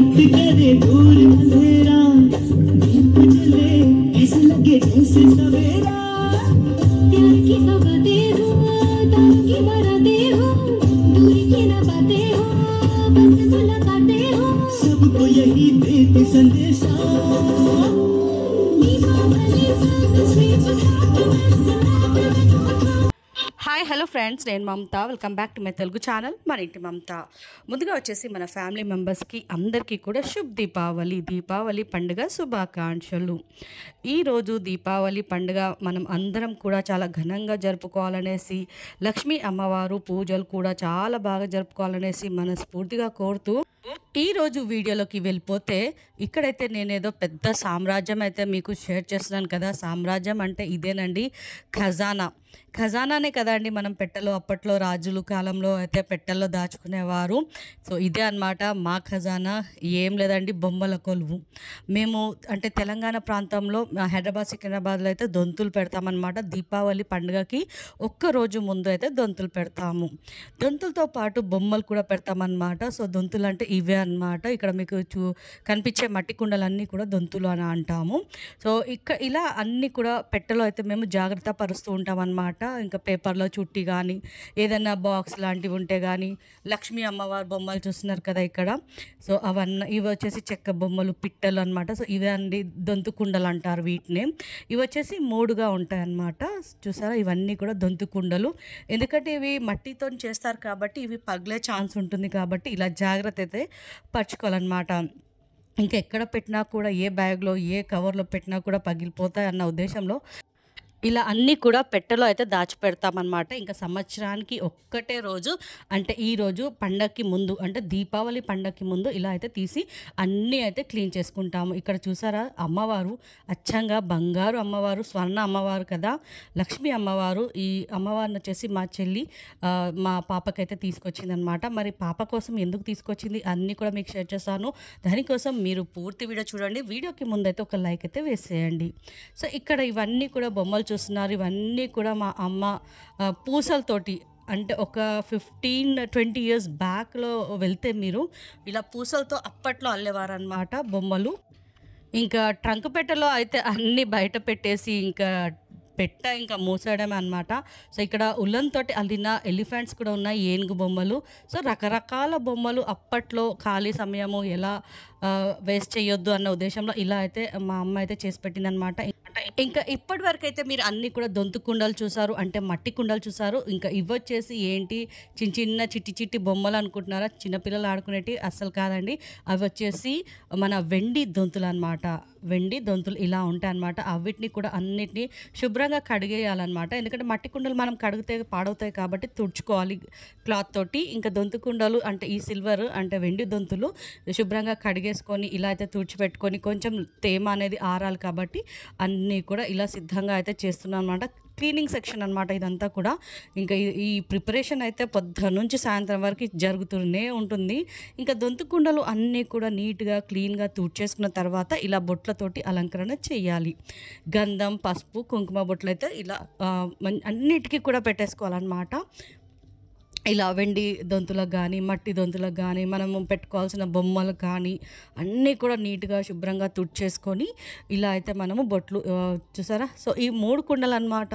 रात करे दूर अंधेरा दीप जले ऐसे लगे जैसे सवेरा दिल की सब बातें हो दिल की बारातें हो दूर की ना बातें हो बस मुलाकातें हो सबको यही देते संदेशा नीमा सांस स्वीप खाते मैं सदा హలో ఫ్రెండ్స్ నేను Mamata welcome back to my Telugu channel మన ఇంటి మమత ముందుగా వచ్చేసి మన ఫ్యామిలీ మెంబర్స్కి అందరికీ కూడా శుభ్ దీపావళి దీపావళి పండుగ శుభాకాంక్షలు ఈరోజు దీపావళి పండుగ మనం అందరం కూడా చాలా ఘనంగా జరుపుకోవాలనేసి లక్ష్మీ అమ్మవారు పూజలు కూడా చాలా బాగా జరుపుకోవాలనేసి మనస్ఫూర్తిగా కోరుతూ ఈరోజు వీడియోలోకి వెళ్ళిపోతే ఇక్కడైతే నేనేదో పెద్ద సామ్రాజ్యం అయితే మీకు షేర్ చేస్తున్నాను కదా సామ్రాజ్యం అంటే ఇదేనండి ఖజానా ఖజానానే కదండి మనం పెట్టెలో అప్పట్లో రాజులు కాలంలో అయితే పెట్టెల్లో దాచుకునేవారు సో ఇదే అనమాట మా ఖజానా ఏం లేదండి బొమ్మల కొలువు మేము అంటే తెలంగాణ ప్రాంతంలో హైదరాబాద్ సికింద్రాబాద్లో అయితే దొంతులు పెడతామన్నమాట దీపావళి పండుగకి ఒక్కరోజు ముందు అయితే దొంతులు పెడతాము దొంతులతో పాటు బొమ్మలు కూడా పెడతామన్నమాట సో దొంతులు అంటే ఇవే అనమాట ఇక్కడ మీకు చూ కనిపించే మట్టి కుండలన్నీ కూడా దొంతులు అని అంటాము సో ఇక్కడ ఇలా అన్నీ కూడా పెట్టెలో అయితే మేము జాగ్రత్త పరుస్తూ ఉంటాం అనమాట ఇంకా పేపర్లో చుట్టి కానీ ఏదైనా బాక్స్ లాంటివి ఉంటే కానీ లక్ష్మీ అమ్మవారి బొమ్మలు చూస్తున్నారు కదా ఇక్కడ సో అవన్నీ ఇవి వచ్చేసి చెక్క బొమ్మలు పిట్టలు అనమాట సో ఇవే అండి దొంతు కుండలు అంటారు వీటిని ఇవి వచ్చేసి మూడుగా ఉంటాయి అన్నమాట చూసారా ఇవన్నీ కూడా దొంతు కుండలు ఎందుకంటే ఇవి మట్టితో చేస్తారు కాబట్టి ఇవి పగిలే ఛాన్స్ ఉంటుంది కాబట్టి ఇలా జాగ్రత్త అయితే అయితే పరచుకోవాలన్నమాట ఇంకెక్కడ పెట్టినా కూడా ఏ బ్యాగ్లో ఏ కవర్లో పెట్టినా కూడా పగిలిపోతాయి అన్న ఉద్దేశంలో ఇలా అన్నీ కూడా పెట్టెలో అయితే దాచిపెడతామన్నమాట ఇంకా సంవత్సరానికి ఒక్కటే రోజు అంటే ఈరోజు పండగకి ముందు అంటే దీపావళి పండగకి ముందు ఇలా అయితే తీసి అన్నీ అయితే క్లీన్ చేసుకుంటాము ఇక్కడ చూసారా అమ్మవారు అచ్చంగా బంగారు అమ్మవారు స్వర్ణ అమ్మవారు కదా లక్ష్మి అమ్మవారు ఈ అమ్మవారిని వచ్చేసి మా చెల్లి మా పాపకైతే తీసుకొచ్చిందనమాట మరి పాప కోసం ఎందుకు తీసుకొచ్చింది అన్నీ కూడా మీకు షేర్ చేస్తాను దానికోసం మీరు పూర్తి వీడియో చూడండి వీడియోకి ముందైతే ఒక లైక్ అయితే వేసేయండి సో ఇక్కడ ఇవన్నీ కూడా బొమ్మలు చూస్తున్నారు ఇవన్నీ కూడా మా అమ్మ పూసలతోటి అంటే ఒక ఫిఫ్టీన్ ట్వంటీ ఇయర్స్ బ్యాక్లో వెళ్తే మీరు ఇలా పూసలతో అప్పట్లో అల్లేవారనమాట బొమ్మలు ఇంకా ట్రంక్ పెట్టలో అయితే అన్నీ బయట పెట్టేసి ఇంకా పెట్ట ఇంకా మూసేయడమే అనమాట సో ఇక్కడ ఉల్లంతోటి అల్లిన ఎలిఫెంట్స్ కూడా ఉన్నాయి ఏనుగు బొమ్మలు సో రకరకాల బొమ్మలు అప్పట్లో ఖాళీ సమయము ఎలా వేస్ట్ చేయొద్దు అన్న ఉద్దేశంలో ఇలా అయితే మా అమ్మ అయితే చేసి పెట్టిందనమాట ఇంకా ఇప్పటి వరకు అయితే మీరు అన్ని కూడా దొంతు కుండలు చూసారు అంటే మట్టి కుండలు చూసారు ఇంకా ఇవ్వచ్చేసి ఏంటి చిన్న చిన్న చిట్టి చిట్టి బొమ్మలు అనుకుంటున్నారా చిన్నపిల్లలు ఆడుకునేటి అస్సలు కాదండి అవి వచ్చేసి మన వెండి దొంతులు అనమాట వెండి దొంతులు ఇలా ఉంటాయి అనమాట అవిటిని కూడా అన్నిటినీ శుభ్రంగా కడిగేయాలన్నమాట ఎందుకంటే మట్టి కుండలు మనం కడిగితే పాడవుతాయి కాబట్టి తుడుచుకోవాలి క్లాత్ తోటి ఇంకా దొంతు కుండలు అంటే ఈ సిల్వర్ అంటే వెండి దొంతులు శుభ్రంగా కడిగేసుకొని ఇలా అయితే తుడిచిపెట్టుకొని కొంచెం తేమ అనేది ఆరాలి కాబట్టి అన్నీ కూడా ఇలా సిద్ధంగా అయితే చేస్తున్నాను అనమాట క్లీనింగ్ సెక్షన్ అనమాట ఇదంతా కూడా ఇంకా ఈ ప్రిపరేషన్ అయితే పొద్దు నుంచి సాయంత్రం వరకు జరుగుతూనే ఉంటుంది ఇంకా దొంతు కుండలు అన్నీ కూడా నీట్గా క్లీన్గా తూడ్చేసుకున్న తర్వాత ఇలా బొట్లతోటి అలంకరణ చేయాలి గంధం పసుపు కుంకుమ బొట్లు అయితే ఇలా అన్నిటికీ కూడా పెట్టేసుకోవాలన్నమాట ఇలా వెండి దొంతులకు కానీ మట్టి దొంతులకు కానీ మనము పెట్టుకోవాల్సిన బొమ్మలకు కానీ అన్నీ కూడా నీట్గా శుభ్రంగా తుడిచేసుకొని ఇలా అయితే మనము బొట్లు చూసారా సో ఈ మూడు కుండలు అనమాట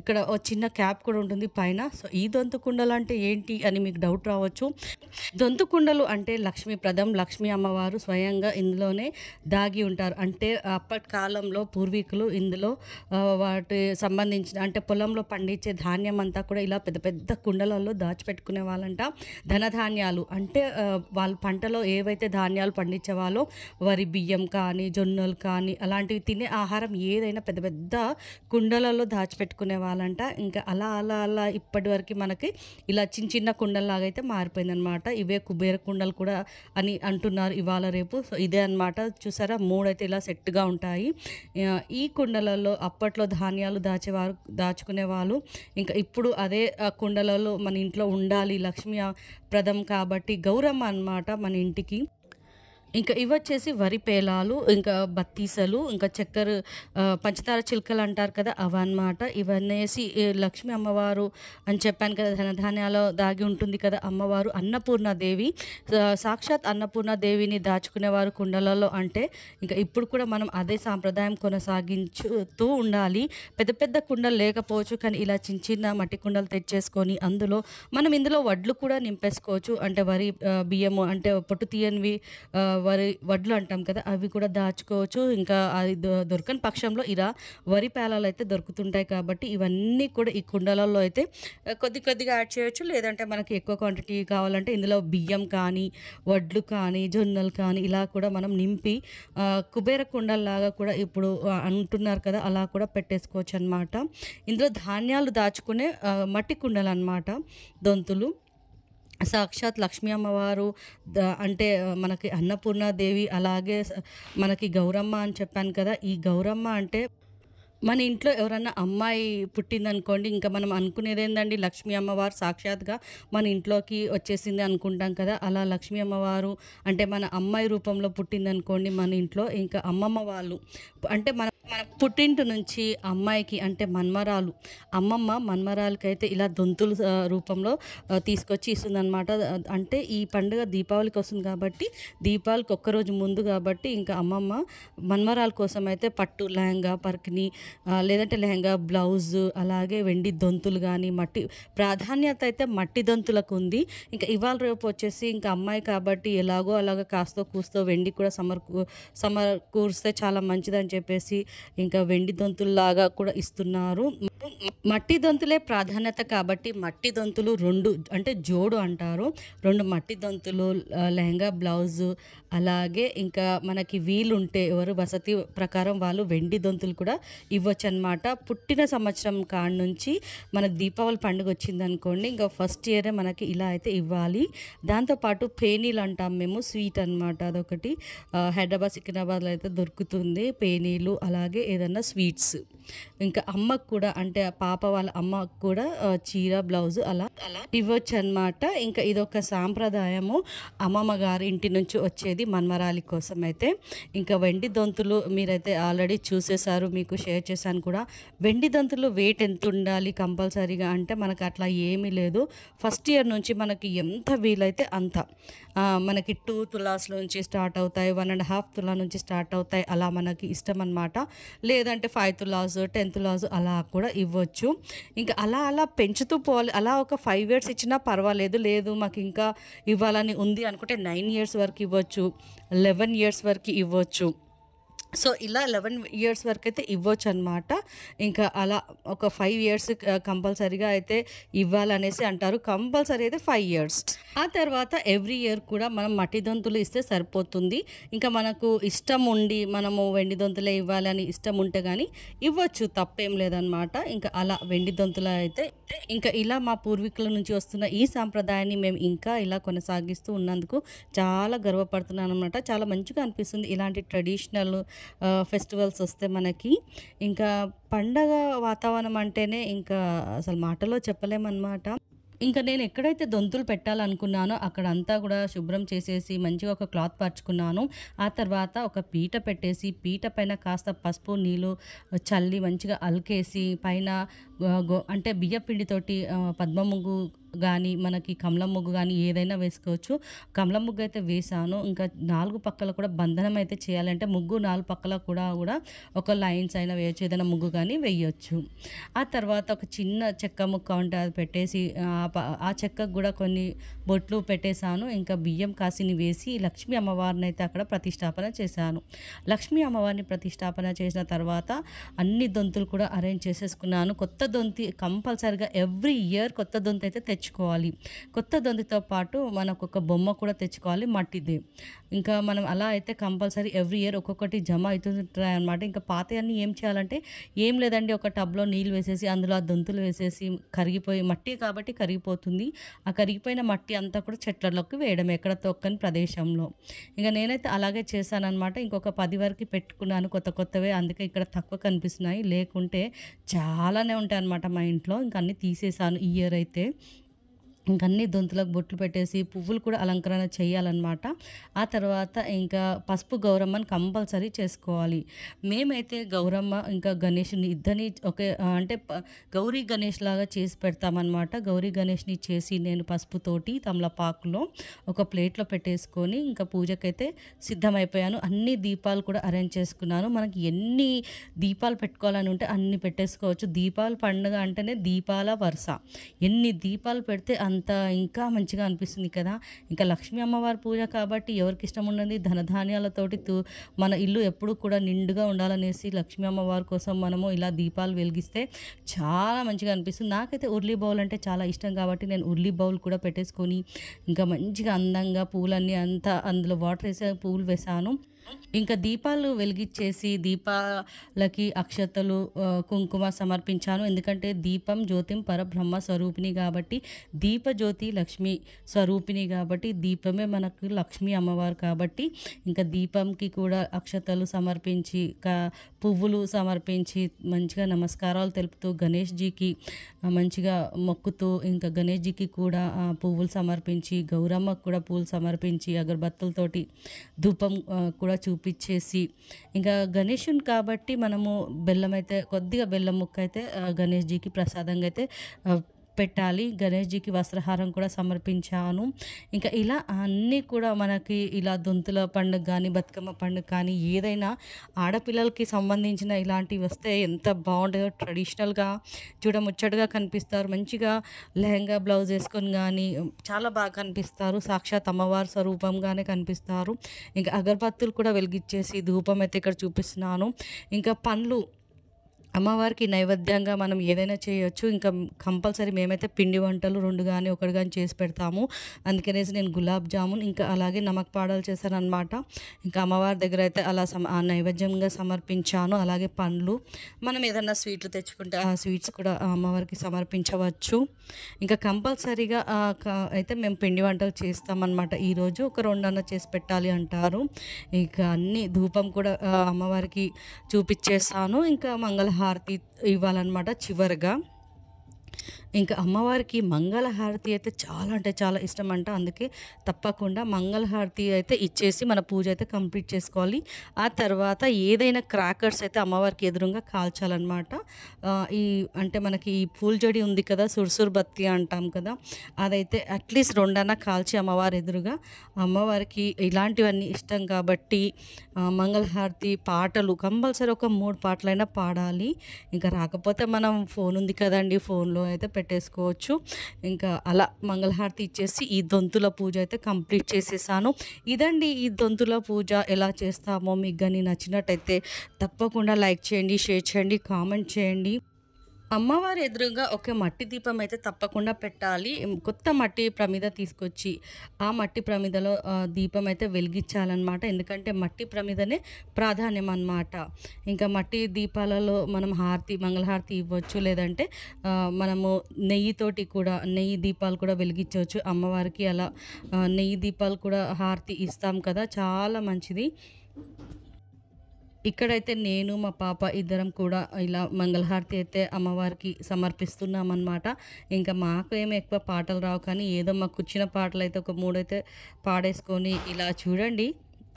ఇక్కడ ఒక చిన్న క్యాప్ కూడా ఉంటుంది పైన సో ఈ దొంతు కుండలు అంటే ఏంటి అని మీకు డౌట్ రావచ్చు దొంతు కుండలు అంటే లక్ష్మీ ప్రథం లక్ష్మీ అమ్మవారు స్వయంగా ఇందులోనే దాగి ఉంటారు అంటే అప్పటి కాలంలో పూర్వీకులు ఇందులో వాటి సంబంధించిన అంటే పొలంలో పండించే ధాన్యం అంతా కూడా ఇలా పెద్ద పెద్ద కుండలలో దాచి దాచిపెట్టుకునే వాళ్ళంట ధనధాన్యాలు అంటే వాళ్ళ పంటలో ఏవైతే ధాన్యాలు పండించేవాళ్ళో వరి బియ్యం కానీ జొన్నలు కానీ అలాంటివి తినే ఆహారం ఏదైనా పెద్ద పెద్ద కుండలలో దాచిపెట్టుకునే వాళ్ళంట ఇంకా అలా అలా అలా ఇప్పటి వరకు మనకి ఇలా చిన్న చిన్న కుండల్లాగా అయితే మారిపోయిందనమాట ఇవే కుబేర కుండలు కూడా అని అంటున్నారు ఇవాళ రేపు సో ఇదే అనమాట చూసారా మూడైతే ఇలా సెట్గా ఉంటాయి ఈ కుండలలో అప్పట్లో ధాన్యాలు దాచేవారు దాచుకునేవాళ్ళు ఇంకా ఇప్పుడు అదే కుండలలో మన ఇంట్లో ఉండాలి లక్ష్మీ ప్రదం కాబట్టి గౌరమ్మ అనమాట మన ఇంటికి ఇంకా ఇవి వచ్చేసి వరి పేలాలు ఇంకా బత్తీసలు ఇంకా చక్కెర పంచదార చిలుకలు అంటారు కదా అవన్నమాట ఇవన్నీ వేసి లక్ష్మీ అమ్మవారు అని చెప్పాను కదా ధనధాన్యాలు దాగి ఉంటుంది కదా అమ్మవారు అన్నపూర్ణాదేవి సాక్షాత్ అన్నపూర్ణాదేవిని దాచుకునేవారు కుండలలో అంటే ఇంకా ఇప్పుడు కూడా మనం అదే సాంప్రదాయం కొనసాగించుతూ ఉండాలి పెద్ద పెద్ద కుండలు లేకపోవచ్చు కానీ ఇలా చిన్న చిన్న మట్టి కుండలు తెచ్చేసుకొని అందులో మనం ఇందులో వడ్లు కూడా నింపేసుకోవచ్చు అంటే వరి బియ్యము అంటే పొట్టు తీయనివి వరి వడ్లు అంటాం కదా అవి కూడా దాచుకోవచ్చు ఇంకా అది దొరకని పక్షంలో ఇలా వరి పేలాలు అయితే దొరుకుతుంటాయి కాబట్టి ఇవన్నీ కూడా ఈ కుండలలో అయితే కొద్ది కొద్దిగా యాడ్ చేయొచ్చు లేదంటే మనకి ఎక్కువ క్వాంటిటీ కావాలంటే ఇందులో బియ్యం కానీ వడ్లు కానీ జొన్నలు కానీ ఇలా కూడా మనం నింపి కుబేర కుండల్లాగా కూడా ఇప్పుడు అంటున్నారు కదా అలా కూడా పెట్టేసుకోవచ్చు అనమాట ఇందులో ధాన్యాలు దాచుకునే మట్టి కుండలు అనమాట దొంతులు సాక్షాత్ లక్ష్మీ అమ్మవారు అంటే మనకి అన్నపూర్ణాదేవి అలాగే మనకి గౌరమ్మ అని చెప్పాను కదా ఈ గౌరమ్మ అంటే మన ఇంట్లో ఎవరన్నా అమ్మాయి పుట్టిందనుకోండి ఇంకా మనం అనుకునేది ఏంటండి లక్ష్మీ అమ్మవారు సాక్షాత్గా మన ఇంట్లోకి వచ్చేసింది అనుకుంటాం కదా అలా లక్ష్మీ అమ్మవారు అంటే మన అమ్మాయి రూపంలో పుట్టిందనుకోండి మన ఇంట్లో ఇంకా అమ్మమ్మ వాళ్ళు అంటే మన మన పుట్టింటి నుంచి అమ్మాయికి అంటే మన్మరాలు అమ్మమ్మ మన్మరాలకైతే ఇలా దొంతుల రూపంలో తీసుకొచ్చి ఇస్తుంది అనమాట అంటే ఈ పండుగ దీపావళికి వస్తుంది కాబట్టి దీపావళికి ఒక్కరోజు ముందు కాబట్టి ఇంకా అమ్మమ్మ మన్మరాల కోసం అయితే పట్టు లహంగా పర్కిని లేదంటే లెహంగా బ్లౌజ్ అలాగే వెండి దొంతులు కానీ మట్టి ప్రాధాన్యత అయితే మట్టి దొంతులకు ఉంది ఇంకా ఇవాళ రేపు వచ్చేసి ఇంకా అమ్మాయి కాబట్టి ఎలాగో అలాగ కాస్తో కూస్తో వెండి కూడా సమర్కూ కూరిస్తే చాలా మంచిదని చెప్పేసి ఇంకా వెండి దొంతుల్లాగా కూడా ఇస్తున్నారు మట్టి దంతులే ప్రాధాన్యత కాబట్టి మట్టి దొంతులు రెండు అంటే జోడు అంటారు రెండు మట్టి దొంతులు లెహంగా బ్లౌజ్ అలాగే ఇంకా మనకి వీలుంటే ఎవరు వసతి ప్రకారం వాళ్ళు వెండి దొంతులు కూడా ఇవ్వచ్చు అనమాట పుట్టిన సంవత్సరం కాడ నుంచి మన దీపావళి పండుగ వచ్చిందనుకోండి ఇంకా ఫస్ట్ ఇయరే మనకి ఇలా అయితే ఇవ్వాలి దాంతోపాటు పేనీలు అంటాం మేము స్వీట్ అనమాట అదొకటి హైదరాబాద్ సికింద్రాబాద్లో అయితే దొరుకుతుంది పేనీలు అలాగే ఏదైనా స్వీట్స్ ఇంకా అమ్మకు కూడా అంటే పాప వాళ్ళ అమ్మ కూడా చీర బ్లౌజ్ అలా అలా ఇవ్వచ్చు అనమాట ఇంకా ఇదొక సాంప్రదాయము అమ్మమ్మ గారి ఇంటి నుంచి వచ్చేది మన్మరాలి కోసం అయితే ఇంకా వెండి దొంతులు మీరైతే ఆల్రెడీ చూసేశారు మీకు షేర్ చేశాను కూడా వెండి దంతులు వెయిట్ ఎంత ఉండాలి కంపల్సరీగా అంటే మనకు అట్లా ఏమీ లేదు ఫస్ట్ ఇయర్ నుంచి మనకి ఎంత వీలైతే అంత మనకి టూ తులాస్ నుంచి స్టార్ట్ అవుతాయి వన్ అండ్ హాఫ్ తులా నుంచి స్టార్ట్ అవుతాయి అలా మనకి ఇష్టం అనమాట లేదంటే ఫైవ్ తులాస్ టెన్త్ తులాస్ అలా కూడా ఇవ్వచ్చు ఇంకా అలా అలా పెంచుతూ పోవాలి అలా ఒక ఫైవ్ ఇయర్స్ ఇచ్చినా పర్వాలేదు లేదు మాకు ఇంకా ఇవ్వాలని ఉంది అనుకుంటే నైన్ ఇయర్స్ వరకు ఇవ్వచ్చు లెవెన్ ఇయర్స్ వరకు ఇవ్వచ్చు సో ఇలా లెవెన్ ఇయర్స్ వరకు అయితే ఇవ్వచ్చు అనమాట ఇంకా అలా ఒక ఫైవ్ ఇయర్స్ కంపల్సరీగా అయితే ఇవ్వాలనేసి అంటారు కంపల్సరీ అయితే ఫైవ్ ఇయర్స్ ఆ తర్వాత ఎవ్రీ ఇయర్ కూడా మనం మట్టి దొంతులు ఇస్తే సరిపోతుంది ఇంకా మనకు ఇష్టం ఉండి మనము వెండి దొంతులే ఇవ్వాలని ఇష్టం ఉంటే కానీ ఇవ్వచ్చు తప్పేం లేదనమాట ఇంకా అలా వెండి దొంతులు అయితే ఇంకా ఇలా మా పూర్వీకుల నుంచి వస్తున్న ఈ సాంప్రదాయాన్ని మేము ఇంకా ఇలా కొనసాగిస్తూ ఉన్నందుకు చాలా గర్వపడుతున్నాను అనమాట చాలా మంచిగా అనిపిస్తుంది ఇలాంటి ట్రెడిషనల్ ఫెస్టివల్స్ వస్తే మనకి ఇంకా పండగ వాతావరణం అంటేనే ఇంకా అసలు మాటలో చెప్పలేమన్నమాట ఇంకా నేను ఎక్కడైతే దొంతులు పెట్టాలనుకున్నానో అక్కడ అంతా కూడా శుభ్రం చేసేసి మంచిగా ఒక క్లాత్ పరుచుకున్నాను ఆ తర్వాత ఒక పీట పెట్టేసి పీట పైన కాస్త పసుపు నీళ్ళు చల్లి మంచిగా అలికేసి పైన అంటే బియ్యపిండితోటి పద్మ ముగ్గు కానీ మనకి కమలం ముగ్గు కానీ ఏదైనా వేసుకోవచ్చు కమల ముగ్గు అయితే వేసాను ఇంకా నాలుగు పక్కల కూడా బంధనం అయితే చేయాలంటే ముగ్గు నాలుగు పక్కల కూడా కూడా ఒక లైన్స్ అయినా వేయచ్చు ఏదైనా ముగ్గు కానీ వేయచ్చు ఆ తర్వాత ఒక చిన్న చెక్క ముక్క ఉంటే అది పెట్టేసి ఆ చెక్కకు కూడా కొన్ని బొట్లు పెట్టేశాను ఇంకా బియ్యం కాసిని వేసి లక్ష్మీ అమ్మవారిని అయితే అక్కడ ప్రతిష్టాపన చేశాను లక్ష్మీ అమ్మవారిని ప్రతిష్టాపన చేసిన తర్వాత అన్ని దొంతులు కూడా అరేంజ్ చేసేసుకున్నాను కొత్త దొంతి కంపల్సరిగా ఎవ్రీ ఇయర్ కొత్త దొంతి అయితే తెచ్చుకోవాలి కొత్త దొందితో పాటు మనకు ఒక బొమ్మ కూడా తెచ్చుకోవాలి మట్టిది ఇంకా మనం అలా అయితే కంపల్సరీ ఎవ్రీ ఇయర్ ఒక్కొక్కటి జమ అవుతుంటాయి అనమాట ఇంకా పాత అన్నీ ఏం చేయాలంటే ఏం లేదండి ఒక టబ్లో నీళ్ళు వేసేసి అందులో ఆ దొంతులు వేసేసి కరిగిపోయి మట్టి కాబట్టి కరిగిపోతుంది ఆ కరిగిపోయిన మట్టి అంతా కూడా చెట్లలోకి వేయడం ఎక్కడ తొక్కని ప్రదేశంలో ఇంకా నేనైతే అలాగే చేశానమాట ఇంకొక పది వరకు పెట్టుకున్నాను కొత్త కొత్తవే అందుకే ఇక్కడ తక్కువ కనిపిస్తున్నాయి లేకుంటే చాలానే ఉంటాయి అన్నమాట మా ఇంట్లో ఇంకా అన్నీ తీసేసాను ఇయర్ అయితే ఇంకన్నీ దొంతులకు బొట్లు పెట్టేసి పువ్వులు కూడా అలంకరణ చేయాలన్నమాట ఆ తర్వాత ఇంకా పసుపు గౌరమ్మని కంపల్సరీ చేసుకోవాలి మేమైతే గౌరమ్మ ఇంకా గణేష్ని ఇద్దరిని ఒకే అంటే గౌరీ గణేష్ లాగా చేసి పెడతామన్నమాట గౌరీ గణేష్ని చేసి నేను పసుపుతోటి తమలపాకులో ఒక ప్లేట్లో పెట్టేసుకొని ఇంకా పూజకైతే సిద్ధమైపోయాను అన్ని దీపాలు కూడా అరేంజ్ చేసుకున్నాను మనకి ఎన్ని దీపాలు పెట్టుకోవాలని ఉంటే అన్ని పెట్టేసుకోవచ్చు దీపాలు పండుగ అంటేనే దీపాల వరుస ఎన్ని దీపాలు పెడితే అంత అంత ఇంకా మంచిగా అనిపిస్తుంది కదా ఇంకా లక్ష్మీ అమ్మవారి పూజ కాబట్టి ఎవరికి ఇష్టం ఉండండి ధనధాన్యాలతోటి మన ఇల్లు ఎప్పుడు కూడా నిండుగా ఉండాలనేసి లక్ష్మీ అమ్మవారి కోసం మనము ఇలా దీపాలు వెలిగిస్తే చాలా మంచిగా అనిపిస్తుంది నాకైతే ఉర్లీ బౌల్ అంటే చాలా ఇష్టం కాబట్టి నేను ఉర్లీ బౌల్ కూడా పెట్టేసుకొని ఇంకా మంచిగా అందంగా పూలన్నీ అంతా అందులో వాటర్ వేసే పూలు వేసాను ఇంకా దీపాలు వెలిగించేసి దీపాలకి అక్షతలు కుంకుమ సమర్పించాను ఎందుకంటే దీపం జ్యోతిం పరబ్రహ్మ స్వరూపిణి కాబట్టి దీపజ్యోతి లక్ష్మి స్వరూపిణి కాబట్టి దీపమే మనకు లక్ష్మీ అమ్మవారు కాబట్టి ఇంకా దీపంకి కూడా అక్షతలు సమర్పించి పువ్వులు సమర్పించి మంచిగా నమస్కారాలు తెలుపుతూ గణేష్జీకి మంచిగా మొక్కుతూ ఇంకా గణేష్జీకి కూడా పువ్వులు సమర్పించి గౌరమ్మకు కూడా పువ్వులు సమర్పించి అగరబత్తులతోటి ధూపం కూడా చూపించేసి ఇంకా గణేషుని కాబట్టి మనము బెల్లం అయితే కొద్దిగా బెల్లం ముక్క అయితే గణేష్జీకి ప్రసాదంగా అయితే పెట్టాలి గణేష్జీకి వస్త్రహారం కూడా సమర్పించాను ఇంకా ఇలా అన్నీ కూడా మనకి ఇలా దొంతుల పండుగ కానీ బతుకమ్మ పండుగ కానీ ఏదైనా ఆడపిల్లలకి సంబంధించిన ఇలాంటివి వస్తే ఎంత బాగుంటుందో ట్రెడిషనల్గా చూడముచ్చటగా కనిపిస్తారు మంచిగా లెహంగా బ్లౌజ్ వేసుకొని కానీ చాలా బాగా కనిపిస్తారు సాక్షాత్ అమ్మవారి స్వరూపంగానే కనిపిస్తారు ఇంకా అగరబత్తులు కూడా వెలిగించేసి ధూపం అయితే ఇక్కడ చూపిస్తున్నాను ఇంకా పండ్లు అమ్మవారికి నైవేద్యంగా మనం ఏదైనా చేయొచ్చు ఇంకా కంపల్సరీ మేమైతే పిండి వంటలు రెండు కానీ ఒకటి కానీ చేసి పెడతాము అందుకనేసి నేను గులాబ్ జామున్ ఇంకా అలాగే నమక్ పాడాలు చేశానమాట ఇంకా అమ్మవారి దగ్గర అయితే అలా సమ నైవేద్యంగా సమర్పించాను అలాగే పండ్లు మనం ఏదైనా స్వీట్లు తెచ్చుకుంటే ఆ స్వీట్స్ కూడా అమ్మవారికి సమర్పించవచ్చు ఇంకా కంపల్సరీగా అయితే మేము పిండి వంటలు చేస్తామన్నమాట ఈరోజు ఒక రెండన్న చేసి పెట్టాలి అంటారు ఇంకా అన్ని ధూపం కూడా అమ్మవారికి చూపించేస్తాను ఇంకా మంగళహార హారతి ఇవ్వాలన్నమాట చివరిగా ఇంకా అమ్మవారికి మంగళహారతి అయితే చాలా అంటే చాలా ఇష్టం అంట అందుకే తప్పకుండా మంగళహారతి అయితే ఇచ్చేసి మన పూజ అయితే కంప్లీట్ చేసుకోవాలి ఆ తర్వాత ఏదైనా క్రాకర్స్ అయితే అమ్మవారికి ఎదురుగా కాల్చాలన్నమాట ఈ అంటే మనకి ఈ పూల్జడి ఉంది కదా సుర్సుర్ బత్తి అంటాం కదా అదైతే అట్లీస్ట్ రెండన్నా కాల్చి అమ్మవారి ఎదురుగా అమ్మవారికి ఇలాంటివన్నీ ఇష్టం కాబట్టి మంగళహారతి పాటలు కంపల్సరీ ఒక మూడు పాటలైనా పాడాలి ఇంకా రాకపోతే మనం ఫోన్ ఉంది కదండి ఫోన్లో అయితే పెట్టేసుకోవచ్చు ఇంకా అలా మంగళహారతి ఇచ్చేసి ఈ దొంతుల పూజ అయితే కంప్లీట్ చేసేసాను ఇదండి ఈ దొంతుల పూజ ఎలా చేస్తామో మీకు కానీ నచ్చినట్టయితే తప్పకుండా లైక్ చేయండి షేర్ చేయండి కామెంట్ చేయండి అమ్మవారి ఎదురుగా ఒక మట్టి దీపం అయితే తప్పకుండా పెట్టాలి కొత్త మట్టి ప్రమిద తీసుకొచ్చి ఆ మట్టి ప్రమిదలో దీపం అయితే వెలిగించాలన్నమాట ఎందుకంటే మట్టి ప్రమిదనే ప్రాధాన్యం అన్నమాట ఇంకా మట్టి దీపాలలో మనం హారతి మంగళహారతి ఇవ్వచ్చు లేదంటే మనము నెయ్యితోటి కూడా నెయ్యి దీపాలు కూడా వెలిగించవచ్చు అమ్మవారికి అలా నెయ్యి దీపాలు కూడా హారతి ఇస్తాం కదా చాలా మంచిది ఇక్కడైతే నేను మా పాప ఇద్దరం కూడా ఇలా మంగళహారతి అయితే అమ్మవారికి సమర్పిస్తున్నామన్నమాట ఇంకా మాకు ఏమి ఎక్కువ పాటలు రావు కానీ ఏదో మాకు వచ్చిన పాటలు అయితే ఒక మూడైతే పాడేసుకొని ఇలా చూడండి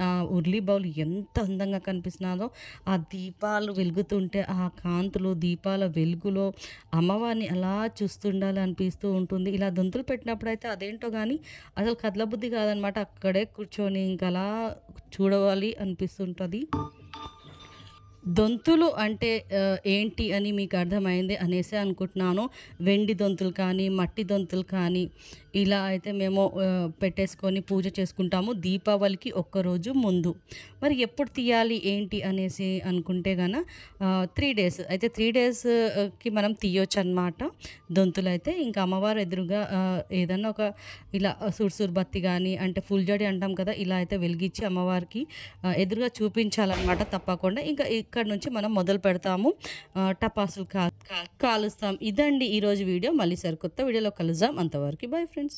ఆ ఉర్లీ బౌల్ ఎంత అందంగా కనిపిస్తున్నారో ఆ దీపాలు వెలుగుతుంటే ఆ కాంతులు దీపాల వెలుగులో అమ్మవారిని అలా చూస్తుండాలి అనిపిస్తూ ఉంటుంది ఇలా దొంతులు పెట్టినప్పుడు అయితే అదేంటో కానీ అసలు కదలబుద్ధి కాదనమాట అక్కడే కూర్చొని ఇంకలా అలా చూడవాలి అనిపిస్తుంటుంది దొంతులు అంటే ఏంటి అని మీకు అర్థమైంది అనేసి అనుకుంటున్నాను వెండి దొంతులు కానీ మట్టి దొంతులు కానీ ఇలా అయితే మేము పెట్టేసుకొని పూజ చేసుకుంటాము దీపావళికి ఒక్కరోజు ముందు మరి ఎప్పుడు తీయాలి ఏంటి అనేసి అనుకుంటే గన త్రీ డేస్ అయితే త్రీ డేస్కి మనం తీయొచ్చు అనమాట దొంతులు అయితే ఇంకా అమ్మవారు ఎదురుగా ఏదన్నా ఒక ఇలా సుర్సుర్ బత్తి కానీ అంటే ఫుల్జడి అంటాం కదా ఇలా అయితే వెలిగించి అమ్మవారికి ఎదురుగా చూపించాలన్నమాట తప్పకుండా ఇంకా ఇక్కడ నుంచి మనం మొదలు పెడతాము టపాసులు కాలుస్తాం ఇదండి ఈరోజు వీడియో మళ్ళీ సరికొత్త వీడియోలో కలుద్దాం అంతవరకు బాయ్ ఫ్రెండ్స్